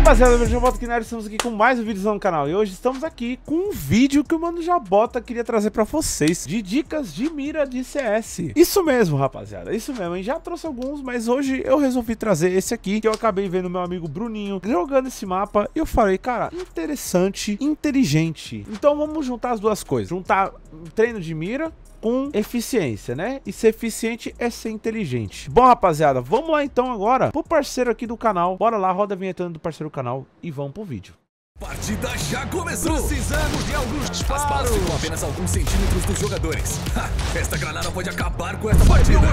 rapaziada, eu é Jabota Quinário, estamos aqui com mais um vídeo no canal E hoje estamos aqui com um vídeo que o Mano Jabota queria trazer pra vocês De dicas de mira de CS Isso mesmo, rapaziada, isso mesmo, hein? Já trouxe alguns, mas hoje eu resolvi trazer esse aqui Que eu acabei vendo meu amigo Bruninho jogando esse mapa E eu falei, cara, interessante, inteligente Então vamos juntar as duas coisas Juntar treino de mira com eficiência, né? E ser eficiente é ser inteligente. Bom, rapaziada, vamos lá então agora pro parceiro aqui do canal. Bora lá, roda a vinheta do parceiro do canal e vamos pro vídeo. Partida já começou! Precisamos de alguns disparos! As apenas alguns centímetros dos jogadores. Ha, esta granada pode acabar com esta partida!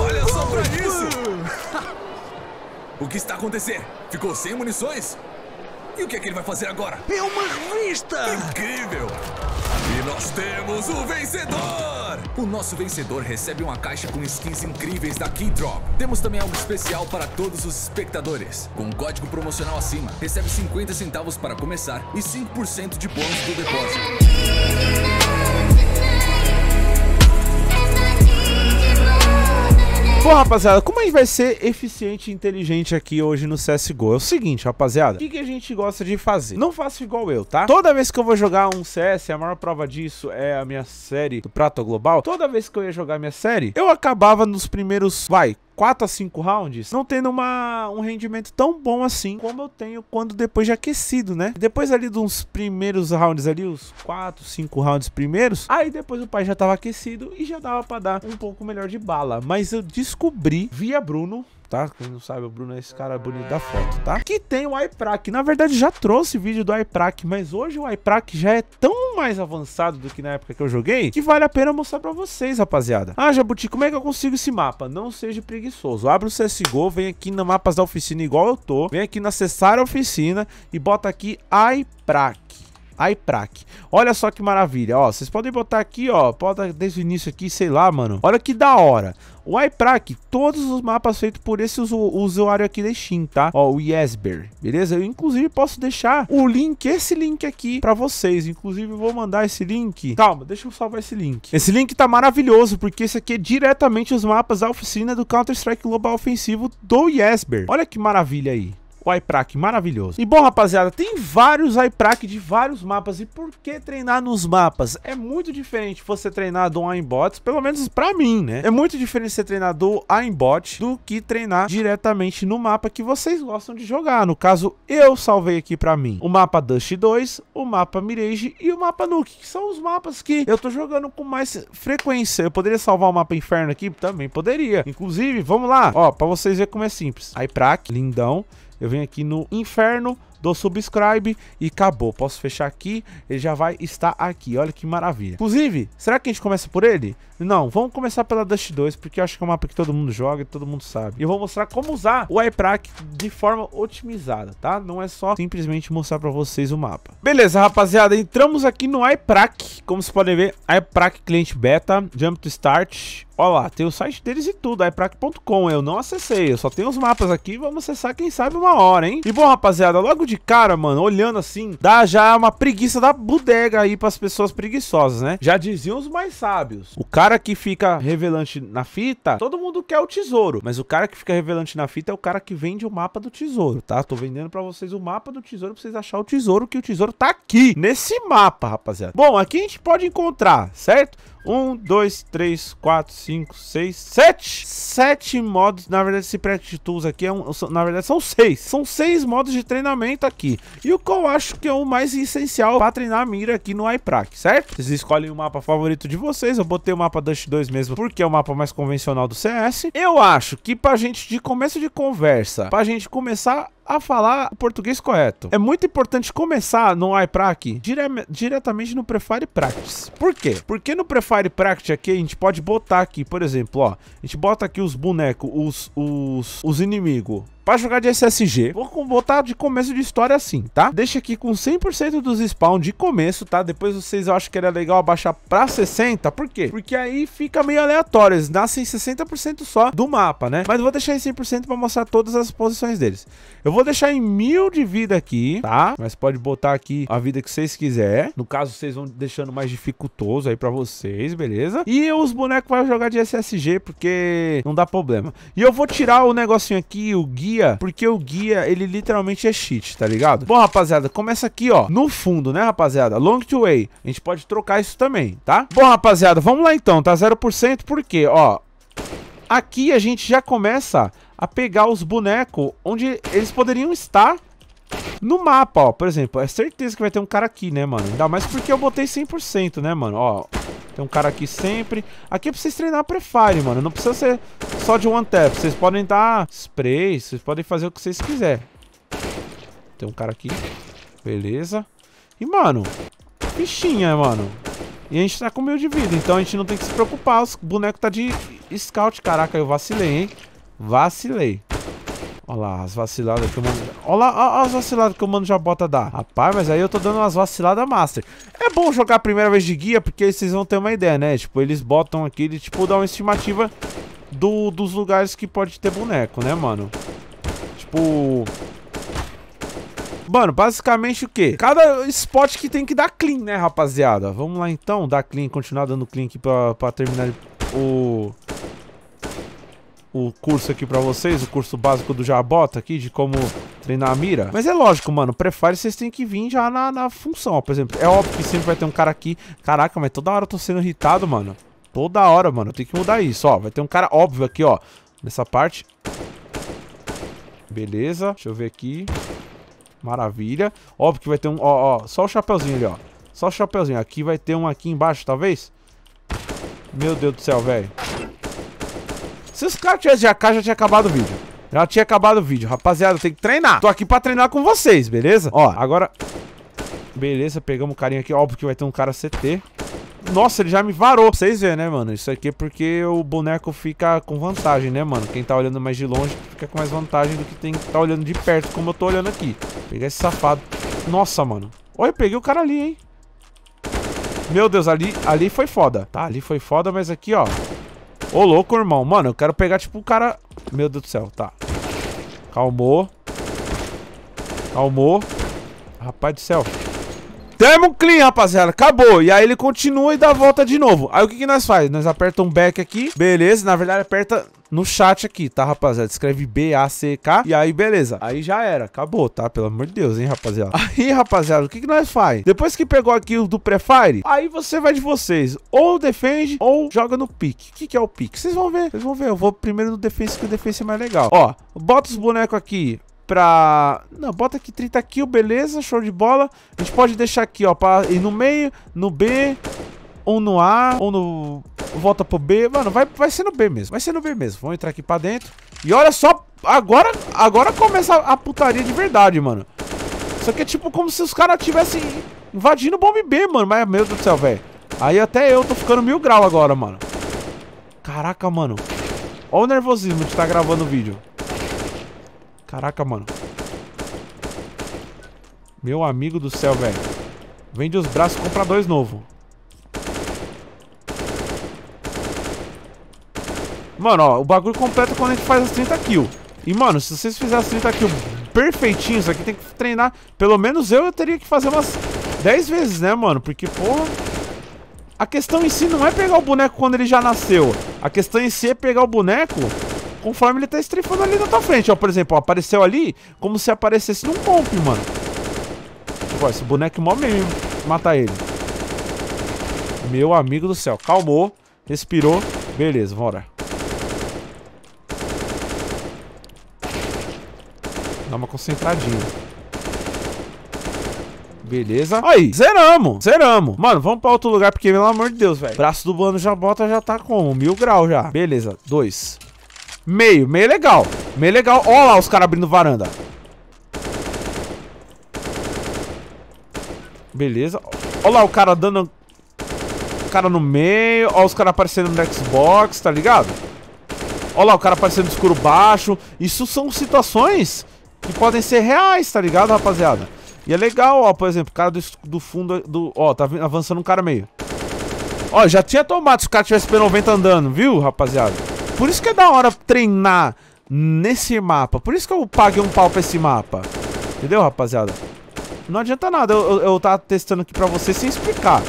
Olha só pra isso! o que está acontecendo? Ficou sem munições? E o que é que ele vai fazer agora? É uma revista! Incrível! E nós temos o vencedor! O nosso vencedor recebe uma caixa com skins incríveis da Keydrop. Temos também algo especial para todos os espectadores. Com um código promocional acima, recebe 50 centavos para começar e 5% de bônus do depósito. Bom, rapaziada, como a gente vai ser eficiente e inteligente aqui hoje no CSGO? É o seguinte, rapaziada, o que, que, a gente gosta de fazer? Não faço igual eu, tá? Toda vez que eu vou jogar um CS, a maior prova disso é a minha série do Prato Global, toda vez que eu ia jogar minha série, eu acabava nos primeiros, vai, 4 a 5 rounds, não tendo uma, um rendimento tão bom assim como eu tenho quando depois de aquecido, né? Depois ali dos primeiros rounds ali, os 4, 5 rounds primeiros, aí depois o pai já tava aquecido e já dava para dar um pouco melhor de bala. Mas eu descobri via Bruno tá? Quem não sabe, o Bruno é esse cara bonito da foto, tá? Que tem o iPrack Na verdade, já trouxe vídeo do iPrack mas hoje o iPrack já é tão mais avançado do que na época que eu joguei, que vale a pena mostrar pra vocês, rapaziada. Ah, Jabuti, como é que eu consigo esse mapa? Não seja preguiçoso. Abre o CSGO, vem aqui na mapas da oficina igual eu tô, vem aqui na acessar a oficina e bota aqui iPrack iPrac. Olha só que maravilha, ó, vocês podem botar aqui, ó, pode desde o início aqui, sei lá, mano. Olha que da hora. O iPrac, todos os mapas feitos por esse usuário aqui da Steam, tá? Ó, o Yesber, beleza? Eu, inclusive, posso deixar o link, esse link aqui, pra vocês. Inclusive, eu vou mandar esse link. Calma, deixa eu salvar esse link. Esse link tá maravilhoso, porque esse aqui é diretamente os mapas da oficina do Counter-Strike Global Ofensivo do Yesber. Olha que maravilha aí o iPrack maravilhoso. E bom, rapaziada, tem vários iPrack de vários mapas. E por que treinar nos mapas? É muito diferente você treinar do Aimbots, pelo menos pra mim, né? É muito diferente você treinar do Aimbot do que treinar diretamente no mapa que vocês gostam de jogar. No caso, eu salvei aqui pra mim o mapa Dust 2, o mapa Mirage e o mapa Nuke, que são os mapas que eu tô jogando com mais frequência. Eu poderia salvar o mapa Inferno aqui? Também poderia. Inclusive, vamos lá. Ó, pra vocês verem como é simples. iPrack, lindão eu venho aqui no inferno, dou subscribe e acabou. Posso fechar aqui, ele já vai estar aqui, olha que maravilha. Inclusive, será que a gente começa por ele? Não, vamos começar pela Dust 2, porque eu acho que é um mapa que todo mundo joga e todo mundo sabe. E eu vou mostrar como usar o iPrack de forma otimizada, tá? Não é só simplesmente mostrar pra vocês o mapa. Beleza, rapaziada, entramos aqui no iPrack, Como vocês podem ver, iPrack cliente beta, jump to start, Olha lá, tem o site deles e tudo, iPrack.com, Eu não acessei, eu só tenho os mapas aqui. Vamos acessar, quem sabe, uma hora, hein? E bom, rapaziada, logo de cara, mano, olhando assim, dá já uma preguiça da bodega aí pras pessoas preguiçosas, né? Já diziam os mais sábios. O cara cara que fica revelante na fita, todo mundo quer o tesouro. Mas o cara que fica revelante na fita é o cara que vende o mapa do tesouro, tá? Tô vendendo para vocês o mapa do tesouro pra vocês achar o tesouro, que o tesouro tá aqui, nesse mapa, rapaziada. Bom, aqui a gente pode encontrar, certo? Um, dois, três, quatro, cinco, seis, sete. Sete modos. Na verdade, esse Practice Tools aqui é um. Na verdade, são seis. São seis modos de treinamento aqui. E o que eu acho que é o mais essencial para treinar a mira aqui no iPrac, certo? Vocês escolhem o mapa favorito de vocês. Eu botei o mapa Dust 2 mesmo, porque é o mapa mais convencional do CS. Eu acho que pra gente, de começo de conversa, pra gente começar a falar o português correto. É muito importante começar no iPrac dire diretamente no Prefire Practice. Por quê? Porque no Prefire Practice aqui a gente pode botar aqui, por exemplo, ó, a gente bota aqui os bonecos, os, os, os inimigos, pra jogar de SSG. Vou botar tá de começo de história assim, tá? Deixa aqui com 100% dos spawn de começo, tá? Depois vocês acham que era legal abaixar pra 60, por quê? Porque aí fica meio aleatório, eles nascem 60% só do mapa, né? Mas vou deixar em 100% pra mostrar todas as posições deles. Eu vou deixar em 1000 de vida aqui, tá? Mas pode botar aqui a vida que vocês quiserem. No caso, vocês vão deixando mais dificultoso aí pra vocês, beleza? E os bonecos vão jogar de SSG, porque não dá problema. E eu vou tirar o negocinho aqui, o gui guia, porque o guia, ele literalmente é cheat, tá ligado? Bom, rapaziada, começa aqui, ó, no fundo, né, rapaziada? Long to way. A gente pode trocar isso também, tá? Bom, rapaziada, vamos lá então, tá 0%, por quê? Ó, aqui a gente já começa a pegar os bonecos onde eles poderiam estar no mapa, ó. Por exemplo, é certeza que vai ter um cara aqui, né, mano? Ainda mais porque eu botei 100%, né, mano? Ó, tem um cara aqui sempre. Aqui é pra vocês treinar prefire, mano. Não precisa ser só de one tap. Vocês podem dar spray, vocês podem fazer o que vocês quiserem. Tem um cara aqui. Beleza. E, mano, fichinha, mano. E a gente tá com meio de vida, então a gente não tem que se preocupar. O boneco tá de scout. Caraca, eu vacilei, hein? Vacilei. Olha lá, as vaciladas que o mano... Olha lá olha as vaciladas que o mano já bota dar. Rapaz, mas aí eu tô dando umas vaciladas master. É bom jogar a primeira vez de guia, porque aí vocês vão ter uma ideia, né? Tipo, eles botam aqui, ele tipo dá uma estimativa do, dos lugares que pode ter boneco, né, mano? Tipo... Mano, basicamente o quê? Cada spot que tem que dar clean, né, rapaziada? Vamos lá então, dar clean, continuar dando clean aqui pra, pra terminar o o curso aqui pra vocês, o curso básico do Jabota aqui, de como treinar a mira. Mas é lógico, mano, prefire vocês têm que vir já na, na função, ó. Por exemplo, é óbvio que sempre vai ter um cara aqui. Caraca, mas toda hora eu tô sendo irritado, mano. Toda hora, mano. Tem que mudar isso, ó. Vai ter um cara óbvio aqui, ó. Nessa parte. Beleza. Deixa eu ver aqui. Maravilha. Óbvio que vai ter um... Ó, ó. Só o chapeuzinho ali, ó. Só o chapeuzinho. Aqui vai ter um aqui embaixo, talvez. Meu Deus do céu, velho. Se os caras tivessem de AK, já tinha acabado o vídeo. Já tinha acabado o vídeo. Rapaziada, tem que treinar. Tô aqui pra treinar com vocês, beleza? Ó, agora... Beleza, pegamos o carinha aqui. Óbvio que vai ter um cara CT. Nossa, ele já me varou. Pra vocês verem, né, mano? Isso aqui é porque o boneco fica com vantagem, né, mano? Quem tá olhando mais de longe fica com mais vantagem do que quem tá olhando de perto, como eu tô olhando aqui. Pegar esse safado. Nossa, mano. Olha, peguei o cara ali, hein? Meu Deus, ali, ali foi foda. Tá, ali foi foda, mas aqui, ó. Ô, louco, irmão. Mano, eu quero pegar, tipo, o cara... Meu Deus do céu, tá. Calmou. Calmou. Rapaz do céu. Temo clean, rapaziada. Acabou. E aí ele continua e dá a volta de novo. Aí o que, que nós faz? Nós apertamos um back aqui. Beleza. Na verdade, aperta no chat aqui, tá, rapaziada? Escreve B-A-C-K e aí, beleza. Aí já era, acabou, tá? Pelo amor de Deus, hein, rapaziada? Aí, rapaziada, o que, que nós faz? Depois que pegou aqui o do Prefire, aí você vai de vocês. Ou defende, ou joga no pique. O que, que é o pique? Vocês vão ver, vocês vão ver. Eu vou primeiro no defense, que o defense é mais legal. Ó, bota os bonecos aqui pra... Não, bota aqui 30 kills, beleza, show de bola. A gente pode deixar aqui, ó, pra ir no meio, no B, ou no A, ou no... Volta pro B. Mano, vai, vai ser no B mesmo. Vai ser no B mesmo. Vamos entrar aqui pra dentro. E olha só, agora, agora começa a putaria de verdade, mano. Isso aqui é tipo como se os caras tivessem invadindo o bombe B, mano. Mas, meu Deus do céu, velho. Aí até eu tô ficando mil grau agora, mano. Caraca, mano. Olha o nervosismo de estar tá gravando o vídeo. Caraca, mano. Meu amigo do céu, velho. Vende os braços e compra dois novo. Mano, ó, o bagulho completa quando a gente faz as 30 kills. E, mano, se vocês fizerem as 30 kills perfeitinhos, aqui tem que treinar. Pelo menos eu, eu teria que fazer umas 10 vezes, né, mano? Porque, porra... A questão em si não é pegar o boneco quando ele já nasceu. A questão em si é pegar o boneco conforme ele tá estrifando ali na tua frente. Ó, por exemplo, ó, apareceu ali como se aparecesse num comp, mano. Tipo, ó, esse boneco é mó meio matar ele. Meu amigo do céu. Calmou, respirou. Beleza, vambora. Dá uma concentradinha. Beleza. Aí, zeramos. Zeramos. Mano, vamos pra outro lugar, porque, pelo amor de Deus, velho. Braço do bando já bota, já tá como? Mil graus já. Beleza, dois. Meio, meio legal. Meio legal. Ó lá os caras abrindo varanda. Beleza. Ó lá o cara dando... O cara no meio. Ó os caras aparecendo no Xbox, tá ligado? Ó lá o cara aparecendo no escuro baixo. Isso são situações que podem ser reais, tá ligado, rapaziada? E é legal, ó, por exemplo, o cara do, do fundo do... Ó, tá avançando um cara meio. Ó, já tinha tomado se o cara tivesse P90 andando, viu, rapaziada? Por isso que é da hora treinar nesse mapa. Por isso que eu paguei um pau pra esse mapa. Entendeu, rapaziada? Não adianta nada eu, eu, eu testando aqui pra vocês sem explicar.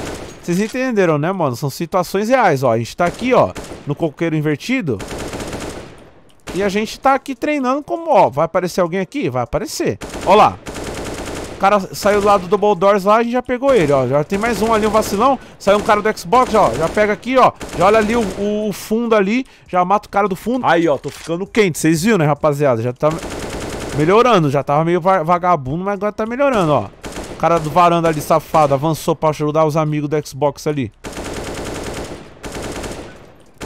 Vocês entenderam, né, mano? São situações reais, ó. A gente tá aqui, ó, no coqueiro invertido. E a gente tá aqui treinando como, ó, vai aparecer alguém aqui? Vai aparecer. Ó lá. O cara saiu do lado do lá, a gente já pegou ele, ó. Já tem mais um ali, um vacilão. Saiu um cara do Xbox, ó. Já pega aqui, ó. Já olha ali o, o, o fundo ali. Já mata o cara do fundo. Aí, ó, tô ficando quente. Vocês viram, né, rapaziada? Já tá melhorando. Já tava meio vagabundo, mas agora tá melhorando, ó. O cara do varanda ali, safado, avançou pra ajudar os amigos do Xbox ali.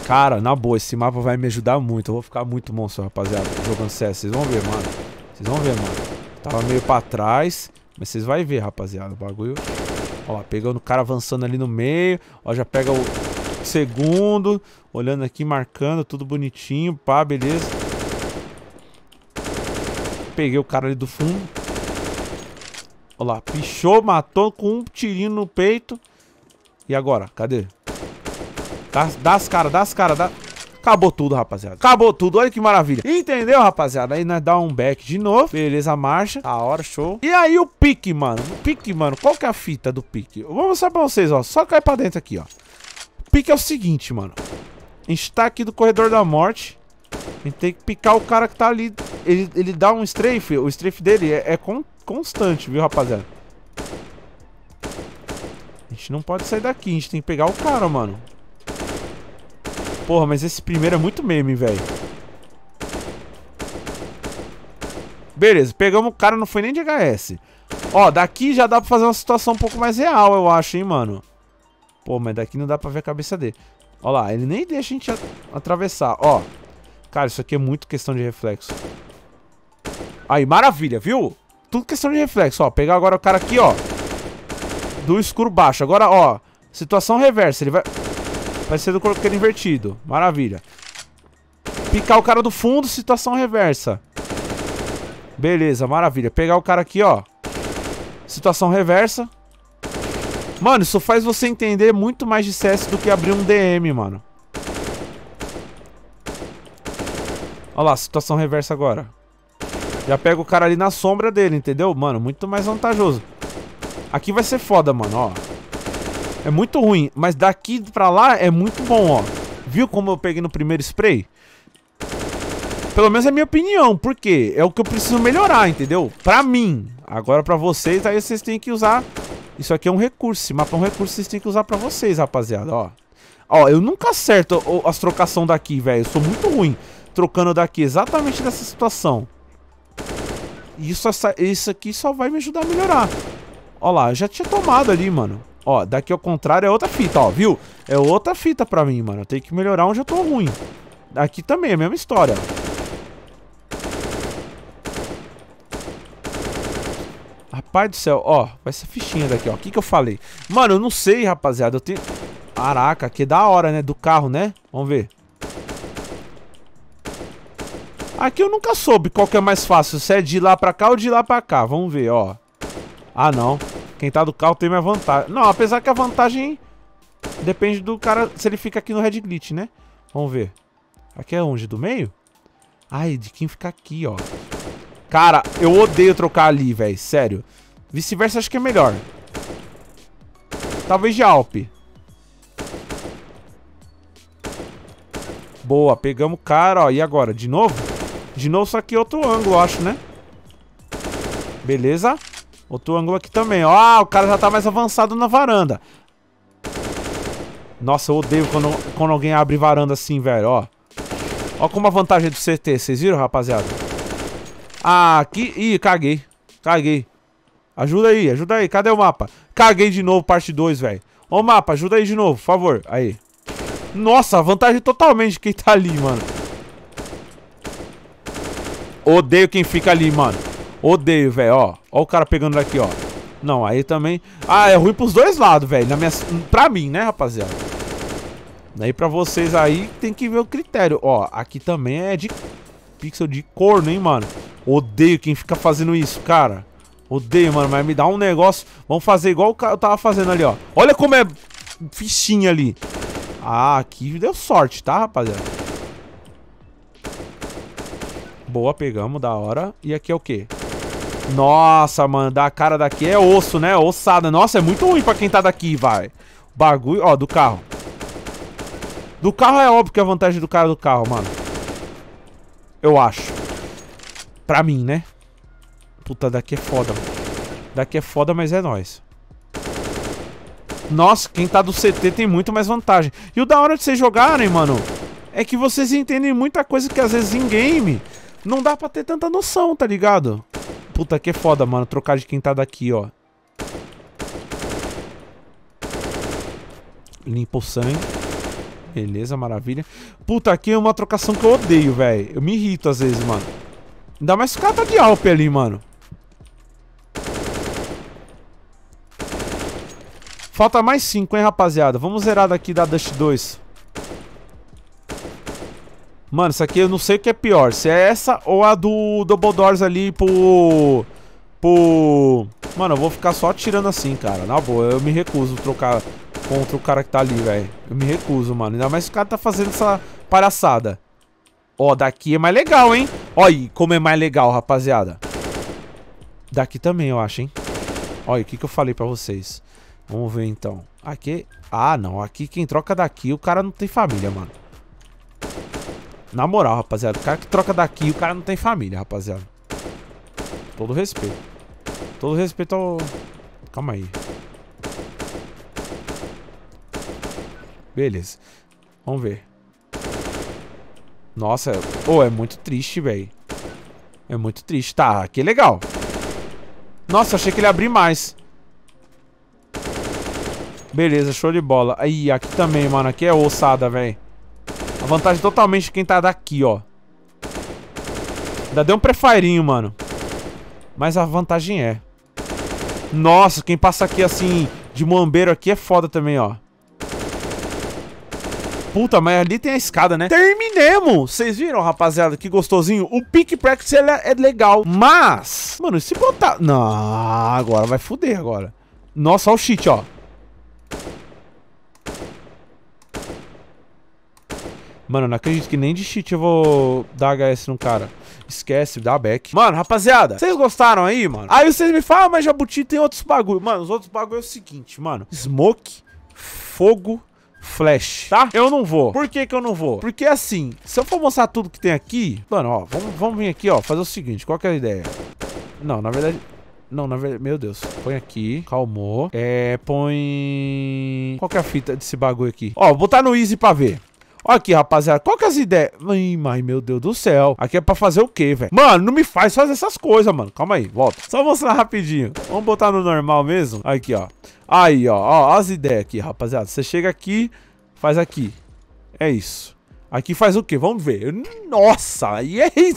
Cara, na boa, esse mapa vai me ajudar muito. Eu vou ficar muito monstro, rapaziada, jogando CS. Vocês vão ver, mano. Vocês vão ver, mano. Tava meio pra trás, mas vocês vão ver, rapaziada. O bagulho... Ó lá, pegando o cara avançando ali no meio. Ó, já pega o segundo. Olhando aqui, marcando, tudo bonitinho. Pá, beleza. Peguei o cara ali do fundo. Ó lá, pichou, matou com um tirinho no peito. E agora? Cadê? Dá, tá? dá as caras, dá as caras, dá... Acabou tudo, rapaziada. Acabou tudo. Olha que maravilha. Entendeu, rapaziada? Aí nós dá um back de novo. Beleza, marcha. Tá hora, show. E aí o pique, mano. O pique, mano. Qual que é a fita do pique? Eu vou mostrar pra vocês, ó. Só cai pra dentro aqui, ó. O pique é o seguinte, mano. A gente tá aqui do corredor da morte. A gente tem que picar o cara que tá ali. Ele, ele dá um strafe. O strafe dele é, é con constante, viu, rapaziada? A gente não pode sair daqui. A gente tem que pegar o cara, mano. Porra, mas esse primeiro é muito meme, velho. Beleza, pegamos o cara, não foi nem de HS. Ó, daqui já dá pra fazer uma situação um pouco mais real, eu acho, hein, mano. Pô, mas daqui não dá pra ver a cabeça dele. Ó lá, ele nem deixa a gente at atravessar, ó. Cara, isso aqui é muito questão de reflexo. Aí, maravilha, viu? Tudo questão de reflexo, ó. Pegar agora o cara aqui, ó. Do escuro baixo. Agora, ó. Situação reversa, ele vai... Vai ser do corpo invertido. Maravilha. Picar o cara do fundo, situação reversa. Beleza, maravilha. Pegar o cara aqui, ó. Situação reversa. Mano, isso faz você entender muito mais de CS do que abrir um DM, mano. Olha lá, situação reversa agora. Já pega o cara ali na sombra dele, entendeu? Mano, muito mais vantajoso. Aqui vai ser foda, mano, ó. É muito ruim, mas daqui pra lá é muito bom, ó. Viu como eu peguei no primeiro spray? Pelo menos é a minha opinião, porque é o que eu preciso melhorar, entendeu? Pra mim. Agora pra vocês, aí vocês têm que usar... Isso aqui é um recurso, mapa é um recurso que vocês têm que usar pra vocês, rapaziada, ó. Ó, eu nunca acerto as trocação daqui, velho. Eu sou muito ruim trocando daqui, exatamente nessa situação. Isso, essa, isso aqui só vai me ajudar a melhorar. Ó lá, eu já tinha tomado ali, mano. Ó, daqui ao contrário é outra fita, ó, viu? É outra fita pra mim, mano. Eu tenho que melhorar onde eu tô ruim. Aqui também, é a mesma história. Rapaz do céu, ó, vai ser fichinha daqui, ó. O que que eu falei? Mano, eu não sei, rapaziada. Eu tenho... Caraca, que da hora, né? Do carro, né? Vamos ver. Aqui eu nunca soube qual que é mais fácil. Se é de lá pra cá ou de lá pra cá. Vamos ver, ó. Ah, não. Quem tá do carro tem mais vantagem. Não, apesar que a vantagem depende do cara, se ele fica aqui no Red Glitch, né? Vamos ver. Aqui é onde? Do meio? Ai, de quem ficar aqui, ó. Cara, eu odeio trocar ali, velho. Sério. Vice-versa acho que é melhor. Talvez de Alp. Boa, pegamos o cara, ó. E agora? De novo? De novo, só que outro ângulo, acho, né? Beleza. Outro ângulo aqui também. Ó, o cara já tá mais avançado na varanda. Nossa, eu odeio quando, quando alguém abre varanda assim, velho, ó. Ó como a vantagem do CT, vocês viram, rapaziada? Ah, aqui... Ih, caguei. Caguei. Ajuda aí, ajuda aí. Cadê o mapa? Caguei de novo, parte 2, velho. Ô, mapa, ajuda aí de novo, por favor. Aí. Nossa, vantagem totalmente de quem tá ali, mano. Odeio quem fica ali, mano. Odeio, velho, ó. Ó o cara pegando daqui, ó. Não, aí também... Ah, é ruim pros dois lados, velho. Minha... Pra mim, né, rapaziada? Daí pra vocês aí, tem que ver o critério. Ó, aqui também é de pixel de corno, hein, mano. Odeio quem fica fazendo isso, cara. Odeio, mano, mas me dá um negócio. Vamos fazer igual eu tava fazendo ali, ó. Olha como é fichinha ali. Ah, aqui deu sorte, tá, rapaziada? Boa, pegamos, da hora. E aqui é o quê? Nossa, mano, da cara daqui é osso, né? Ossada. Nossa, é muito ruim pra quem tá daqui, vai. Bagulho, ó, do carro. Do carro é óbvio que é a vantagem do cara do carro, mano. Eu acho. Pra mim, né? Puta, daqui é foda, mano. Daqui é foda, mas é nóis. Nossa, quem tá do CT tem muito mais vantagem. E o da hora de vocês jogarem, mano, é que vocês entendem muita coisa que às vezes em game não dá pra ter tanta noção, tá ligado? Puta, aqui é foda, mano. Trocar de quem tá daqui, ó. Limpa o sangue. Beleza, maravilha. Puta, aqui é uma trocação que eu odeio, velho. Eu me irrito às vezes, mano. Ainda mais se o cara tá de Alp ali, mano. Falta mais 5, hein, rapaziada. Vamos zerar daqui da Dust 2. Mano, isso aqui eu não sei o que é pior. Se é essa ou a do Double Doors ali pro... Pro... Mano, eu vou ficar só atirando assim, cara. Na boa, eu me recuso trocar contra o cara que tá ali, velho. Eu me recuso, mano. Ainda mais o cara tá fazendo essa palhaçada. Ó, daqui é mais legal, hein? Olha como é mais legal, rapaziada. Daqui também, eu acho, hein? Olha, o que, que eu falei pra vocês? Vamos ver, então. Aqui... Ah, não. Aqui quem troca daqui, o cara não tem família, mano. Na moral, rapaziada, o cara que troca daqui, o cara não tem família, rapaziada. Todo respeito. Todo respeito ao... Calma aí. Beleza. Vamos ver. Nossa, pô, oh, é muito triste, velho. É muito triste. Tá, aqui é legal. Nossa, achei que ele ia abrir mais. Beleza, show de bola. Aí, aqui também, mano. Aqui é ossada, velho vantagem totalmente de quem tá daqui, ó. Ainda deu um prefairinho, mano. Mas a vantagem é. Nossa, quem passa aqui assim, de mambeiro aqui é foda também, ó. Puta, mas ali tem a escada, né? Terminemos! Vocês viram, rapaziada, que gostosinho? O pick practice é, é legal, mas... Mano, se botar... Não, agora vai fuder agora. Nossa, olha o cheat, ó. Mano, não acredito que nem de cheat eu vou dar HS no cara. Esquece, dá back. Mano, rapaziada, vocês gostaram aí, mano? Aí vocês me falam, mas Jabuti tem outros bagulho. Mano, os outros bagulho é o seguinte, mano. Smoke, fogo, flash, tá? Eu não vou. Por que que eu não vou? Porque assim, se eu for mostrar tudo que tem aqui... Mano, ó, vamos, vamos vir aqui, ó, fazer o seguinte. Qual que é a ideia? Não, na verdade... Não, na verdade... Meu Deus. Põe aqui. Calmou. É, põe... Qual que é a fita desse bagulho aqui? Ó, vou botar no easy pra ver. Olha aqui, rapaziada. Qual que é as ideias? Ai, mas meu Deus do céu. Aqui é pra fazer o quê, velho? Mano, não me faz fazer essas coisas, mano. Calma aí, volta. Só mostrar rapidinho. Vamos botar no normal mesmo? Aqui, ó. Aí, ó. Ó, as ideias aqui, rapaziada. Você chega aqui, faz aqui. É isso. Aqui faz o quê? Vamos ver. Nossa, aí é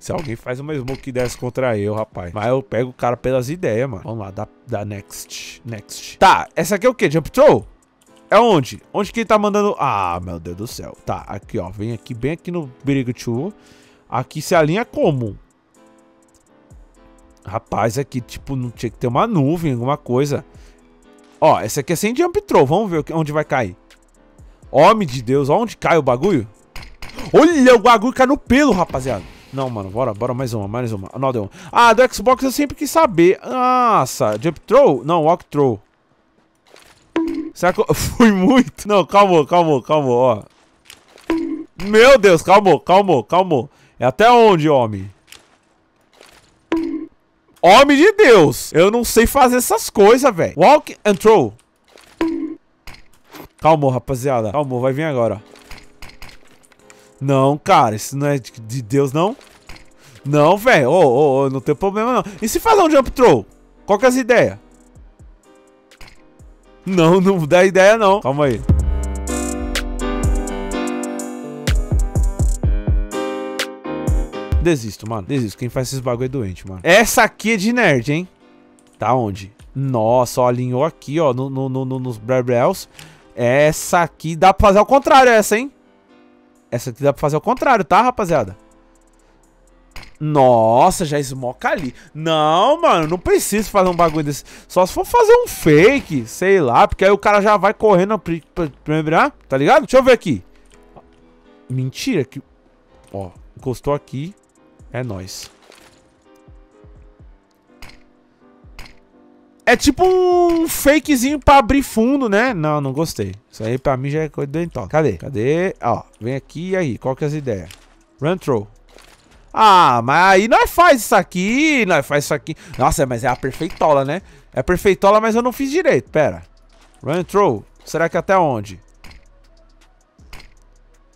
Se alguém faz uma smoke dessa contra eu, rapaz. Mas eu pego o cara pelas ideias, mano. Vamos lá, dá, dá next. Next. Tá, essa aqui é o quê? Jump throw? É onde? Onde que ele tá mandando... Ah, meu Deus do céu. Tá, aqui, ó. Vem aqui, bem aqui no Birigutchu. Aqui se alinha como? Rapaz, aqui, tipo, não tinha que ter uma nuvem, alguma coisa. Ó, essa aqui é sem jump throw. Vamos ver onde vai cair. Homem de Deus, ó onde cai o bagulho. Olha, o bagulho cai no pelo, rapaziada. Não, mano, bora, bora, mais uma, mais uma. Another one. Ah, do Xbox eu sempre quis saber. Nossa, jump throw? Não, walk throw. Será que eu fui muito? Não, calma, calma, calma, ó. Meu Deus, calma, calma, calma. É até onde, homem? Homem de Deus! Eu não sei fazer essas coisas, velho. Walk and throw. Calma, rapaziada. Calma, vai vir agora. Não, cara, isso não é de Deus, não? Não, velho. Ô, oh, não tem problema, não. E se fazer um jump throw? Qual que é as ideias? Não, não dá ideia não. Calma aí. Desisto, mano. Desisto. Quem faz esses bagulho é doente, mano. Essa aqui é de nerd, hein? Tá onde? Nossa, ó, alinhou aqui, ó, no, no, no, nos brebrels. Essa aqui dá pra fazer ao contrário, essa, hein? Essa aqui dá pra fazer ao contrário, tá, rapaziada? Nossa, já esmoca ali. Não, mano, não preciso fazer um bagulho desse. Só se for fazer um fake, sei lá. Porque aí o cara já vai correndo pra, lembrar, virar, tá ligado? Deixa eu ver aqui. Mentira que... Ó, encostou aqui. É nóis. É tipo um fakezinho pra abrir fundo, né? Não, não gostei. Isso aí pra mim já é coisa de dental. Cadê? Cadê? Ó, vem aqui e aí. Qual que é as ideias? Run through. Ah, mas aí nós faz isso aqui, nós faz isso aqui. Nossa, mas é a perfeitola, né? É perfeitola, mas eu não fiz direito. Pera. Run through. Será que até onde?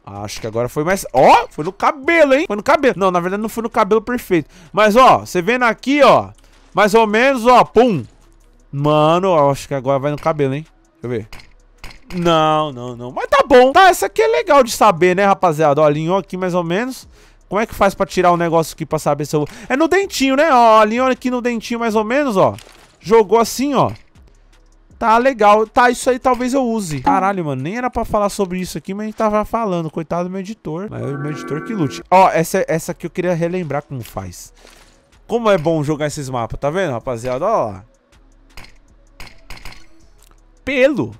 Acho que agora foi mais... Ó, oh, foi no cabelo, hein? Foi no cabelo. Não, na verdade não foi no cabelo perfeito. Mas, ó, você vendo aqui, ó. Mais ou menos, ó. Pum. Mano, acho que agora vai no cabelo, hein? Deixa eu ver. Não, não, não. Mas tá bom. Tá, essa aqui é legal de saber, né, rapaziada? Ó, alinhou aqui mais ou menos. Como é que faz pra tirar o um negócio aqui pra saber se eu... É no dentinho, né? Ó, ali olha aqui no dentinho mais ou menos, ó. Jogou assim, ó. Tá legal. Tá, isso aí talvez eu use. Caralho, mano. Nem era pra falar sobre isso aqui, mas a gente tava falando. Coitado do meu editor. Mas é o meu editor que lute. Ó, essa, essa aqui eu queria relembrar como faz. Como é bom jogar esses mapas, tá vendo, rapaziada? Ó lá. Pelo.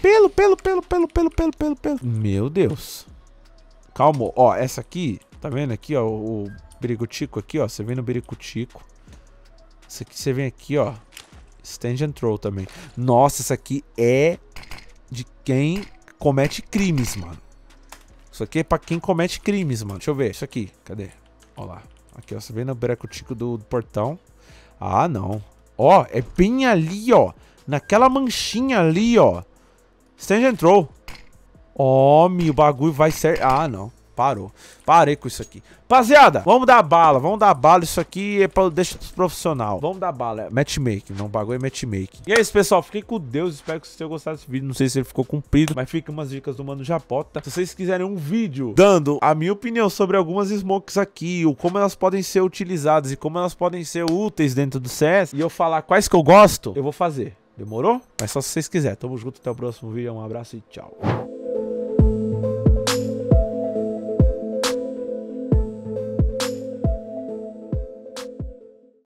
Pelo, pelo, pelo, pelo, pelo, pelo, pelo, pelo. Meu Deus. Calmou. Ó, essa aqui Tá vendo aqui, ó, o biricutico aqui, ó. Você vem no biricutico. Isso aqui você vem aqui, ó. Stand and throw também. Nossa, isso aqui é de quem comete crimes, mano. Isso aqui é pra quem comete crimes, mano. Deixa eu ver, isso aqui. Cadê? Ó lá. Aqui, ó. Você vem no biricutico do, do portão. Ah, não. Ó, é bem ali, ó. Naquela manchinha ali, ó. Stand and throw. Homem, o bagulho vai ser... Ah, não parou. Parei com isso aqui. Rapaziada, vamos dar bala, vamos dar bala. Isso aqui é pra deixa dos profissional. Vamos dar bala. É matchmaking, não bagulho é matchmaking. E é isso, pessoal. Fiquei com Deus. Espero que vocês tenham gostado desse vídeo. Não sei se ele ficou cumprido, mas fica umas dicas do Mano Japota. Se vocês quiserem um vídeo dando a minha opinião sobre algumas smokes aqui, ou como elas podem ser utilizadas e como elas podem ser úteis dentro do CS, e eu falar quais que eu gosto, eu vou fazer. Demorou? Mas só se vocês quiserem. Tamo junto, até o próximo vídeo. Um abraço e tchau.